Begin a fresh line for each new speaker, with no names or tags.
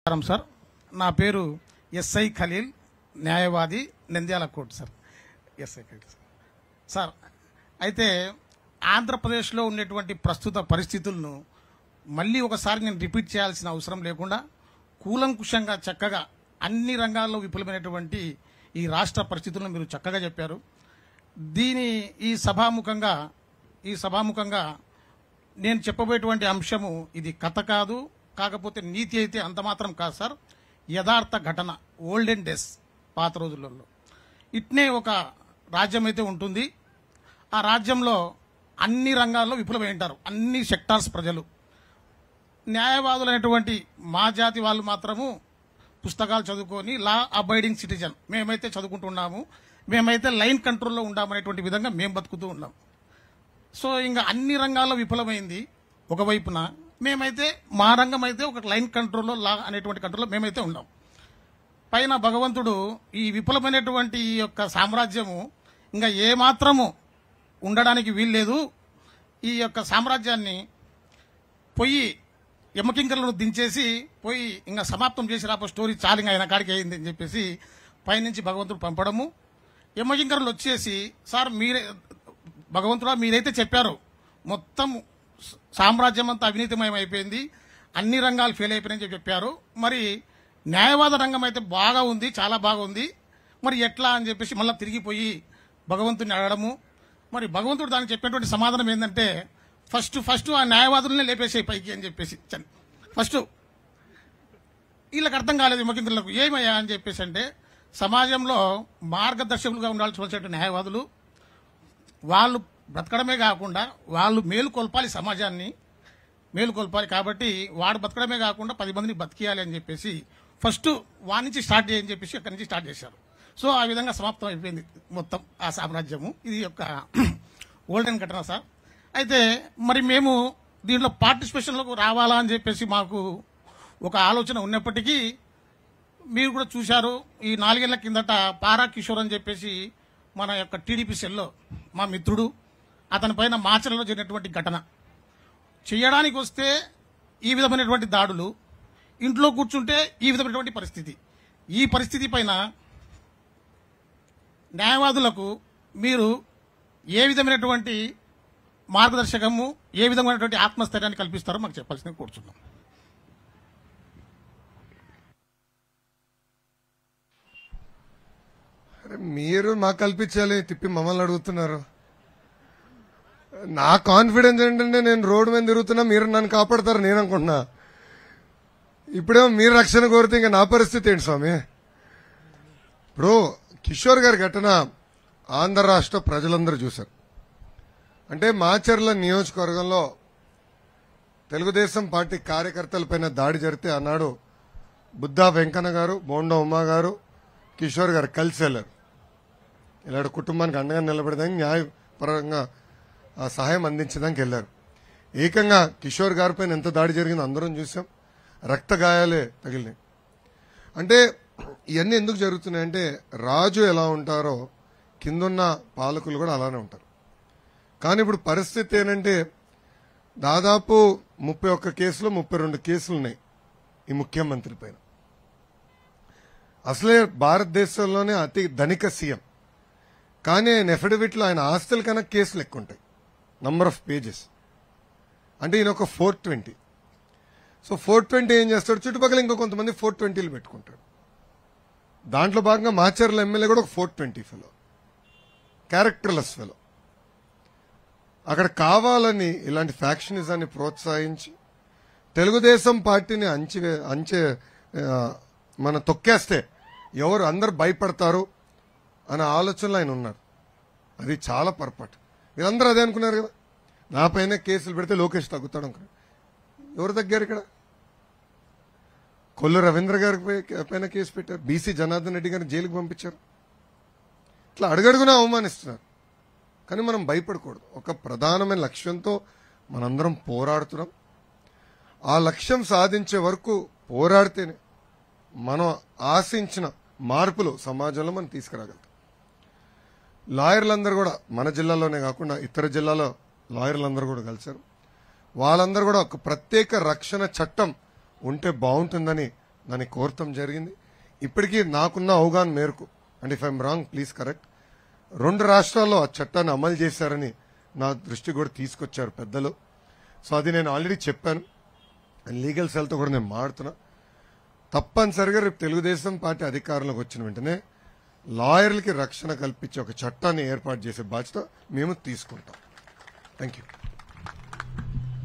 నమస్కారం సార్ నా పేరు ఎస్ఐ ఖలీల్ న్యాయవాది Nandyala court sir SI Khalil sir sir అయితే ఆంధ్రప్రదేశ్లో ఉండేటువంటి ప్రస్తుత పరిస్థితులను మళ్ళీ ఒకసారి నేను రిపీట్ చేయాల్సిన అవసరం లేకుండా కూలంకుషంగా చక్కగా అన్ని రంగాల్లో విఫలమైనటువంటి ఈ రాష్ట్ర పరిస్థితులను మీరు చక్కగా చెప్పారు దీని ఈ సభాముఖంగా ఈ సభాముఖంగా నేను చెప్పబోయేటువంటి అంశము ఇది కథ కాదు కాకపోతే నీతి అయితే అంత మాత్రం కాదు సార్ యథార్థ ఘటన ఓల్డెన్ డేస్ పాత రోజులలో ఇట్నే ఒక రాజ్యం అయితే ఉంటుంది ఆ రాజ్యంలో అన్ని రంగాల్లో విఫలమై ఉంటారు అన్ని సెక్టార్స్ ప్రజలు న్యాయవాదులైనటువంటి మా జాతి వాళ్ళు మాత్రము పుస్తకాలు చదువుకొని లా అబైడింగ్ సిటిజన్ మేమైతే చదువుకుంటున్నాము మేమైతే లైన్ కంట్రోల్లో ఉన్నామనేటువంటి విధంగా మేము బతుకుతూ ఉన్నాం సో ఇంకా అన్ని రంగాల్లో విఫలమైంది ఒకవైపున మేమైతే మా రంగం అయితే ఒక లైన్ కంట్రోల్లో లా అనేటువంటి కంట్రోల్లో మేమైతే ఉన్నాం పైన భగవంతుడు ఈ విఫలమైనటువంటి ఈ యొక్క సామ్రాజ్యము ఇంకా ఏమాత్రము ఉండడానికి వీల్లేదు ఈ యొక్క సామ్రాజ్యాన్ని పొయ్యి ఎమ్మకింకలను దించేసి పోయి ఇంకా సమాప్తం చేసి రాప స్టోరీ చాలింగ్ ఆయన కాడికి అయింది అని చెప్పేసి పైనుంచి భగవంతుడు పంపడము ఎమ్మకింకరులు వచ్చేసి సార్ మీరే భగవంతుడా మీరైతే చెప్పారు మొత్తం సామ్రాజ్యం అంతా అవినీతిమయం అయిపోయింది అన్ని రంగాలు ఫెయిల్ అయిపోయినాయని చెప్పి చెప్పారు మరి న్యాయవాద రంగం అయితే బాగా ఉంది చాలా బాగుంది మరి ఎట్లా అని చెప్పేసి మళ్ళీ తిరిగిపోయి భగవంతుని అడగడము మరి భగవంతుడు దానికి చెప్పినటువంటి సమాధానం ఏంటంటే ఫస్ట్ ఫస్ట్ ఆ న్యాయవాదులనే లేపేసే పైకి అని చెప్పేసి ఫస్ట్ వీళ్ళకి అర్థం కాలేదు ముఖ్యంత్రులకు ఏమయ్యా అని చెప్పేసి అంటే సమాజంలో మార్గదర్శకులుగా ఉండాల్సి వచ్చేటువంటి న్యాయవాదులు వాళ్ళు బ్రతకడమే కాకుండా వాళ్ళు మేలు కొల్పాలి సమాజాన్ని మేలు కొల్పాలి కాబట్టి వాడు బతకడమే కాకుండా పది మందిని బతికేయాలి అని చెప్పేసి ఫస్ట్ వాడి నుంచి స్టార్ట్ చేయని చెప్పేసి అక్కడి నుంచి స్టార్ట్ చేశారు సో ఆ విధంగా సమాప్తం అయిపోయింది మొత్తం ఆ సామ్రాజ్యము ఇది యొక్క గోల్డెన్ ఘటన సార్ అయితే మరి మేము దీంట్లో పార్టిసిపేషన్లోకి రావాలా అని చెప్పేసి మాకు ఒక ఆలోచన ఉన్నప్పటికీ మీరు కూడా చూశారు ఈ నాలుగేళ్ల కిందట పారా కిషోర్ అని చెప్పేసి మన యొక్క టీడీపీ సెల్లో మా మిత్రుడు అతని పైన మాచర్లలో జరిగినటువంటి ఘటన చేయడానికి వస్తే ఈ విధమైనటువంటి దాడులు ఇంట్లో కూర్చుంటే ఈ విధమైనటువంటి పరిస్థితి ఈ పరిస్థితి పైన న్యాయవాదులకు మీరు ఏ విధమైనటువంటి మార్గదర్శకము ఏ విధమైనటువంటి ఆత్మస్థైర్యాన్ని కల్పిస్తారో మాకు చెప్పాల్సింది కూర్చున్నాం
మీరు మాకు కల్పించాలి తిప్పి మమ్మల్ని అడుగుతున్నారు నా కాన్ఫిడెన్స్ ఏంటంటే నేను రోడ్డు మీద తిరుగుతున్నా మీరు నన్ను కాపాడతారు నేను అనుకుంటున్నా ఇప్పుడేమో మీరు రక్షణ కోరితే ఇంకా నా పరిస్థితి ఏంటి స్వామి ఇప్పుడు కిషోర్ గారి ఘటన ఆంధ్ర రాష్ట్ర ప్రజలందరూ చూశారు అంటే మాచర్ల నియోజకవర్గంలో తెలుగుదేశం పార్టీ పైన దాడి జరిగితే అన్నాడు బుద్ధా వెంకన్న గారు బోండ ఉమ్మ గారు కిషోర్ గారు కలిసి వెళ్ళారు ఇలాంటి కుటుంబానికి అండగా నిలబడదని న్యాయపరంగా సహాయం అందించడానికి వెళ్లారు ఏకంగా కిషోర్ గారిపైన ఎంత దాడి జరిగిందో అందరం చూసాం రక్త గాయాలే తగిలినాయి అంటే ఇవన్నీ ఎందుకు జరుగుతున్నాయంటే రాజు ఎలా ఉంటారో కిందున్న పాలకులు కూడా అలానే ఉంటారు కానీ ఇప్పుడు పరిస్థితి ఏంటంటే దాదాపు ముప్పై ఒక్క కేసులు ముప్పై రెండు కేసులు ఉన్నాయి ఈ ముఖ్యమంత్రి పైన అసలే భారతదేశంలోనే అతి ధనిక సీఎం కానీ ఆయన ఎఫిడవిట్లో ఆయన ఆస్తుల కన్నా కేసులు ఎక్కువ ఉంటాయి నంబర్ ఆఫ్ పేజెస్ అంటే ఈయన ఒక four twenty so four twenty ఏం చేస్తాడు చుట్టుపక్కల ఇంకా కొంతమంది ఫోర్ ట్వంటీలు పెట్టుకుంటాడు దాంట్లో భాగంగా మాచర్ల ఎమ్మెల్యే కూడా ఒక four twenty fellow characterless fellow అక్కడ కావాలని ఇలాంటి ఫ్యాక్షనిజాన్ని ప్రోత్సహించి తెలుగుదేశం పార్టీని అంచే అంచే మన తొక్కేస్తే ఎవరు అందరు భయపడతారు అనే ఆలోచనలో ఆయన ఉన్నారు అది చాలా పొరపాటు వీళ్ళందరూ అదే అనుకున్నారు కదా పైన కేసులు పెడితే లోకేష్ తగ్గుతాడు ఎవరు తగ్గారు ఇక్కడ కొల్లు రవీంద్ర గారి పైన కేసు పెట్టారు బీసీ జనార్దన్ రెడ్డి గారిని జైలుకు పంపించారు ఇట్లా అడుగడుగునే అవమానిస్తున్నారు కానీ మనం భయపడకూడదు ఒక ప్రధానమైన లక్ష్యంతో మనందరం పోరాడుతున్నాం ఆ లక్ష్యం సాధించే వరకు పోరాడితేనే మనం ఆశించిన మార్పులు సమాజంలో మనం తీసుకురాగలుగుతాం లాయర్లందరూ కూడా మన జిల్లాలోనే కాకుండా ఇతర జిల్లాలో లాయర్లు అందరూ కూడా కలిశారు వాళ్ళందరూ కూడా ఒక ప్రత్యేక రక్షణ చట్టం ఉంటే బాగుంటుందని దాన్ని కోరటం జరిగింది ఇప్పటికీ నాకున్న అవగాహన మేరకు and if I'm wrong please correct రెండు రాష్ట్రాల్లో ఆ చట్టాన్ని అమలు చేశారని నా దృష్టి కూడా తీసుకొచ్చారు పెద్దలు సో అది నేను ఆల్రెడీ చెప్పాను లీగల్ సెల్తో కూడా నేను మాడుతున్నా తప్పనిసరిగా రేపు తెలుగుదేశం పార్టీ అధికారంలోకి వచ్చిన వెంటనే లాయర్లకి రక్షణ కల్పించే ఒక చట్టాన్ని ఏర్పాటు చేసే బాధ్యత మేము తీసుకుంటాం Thank you.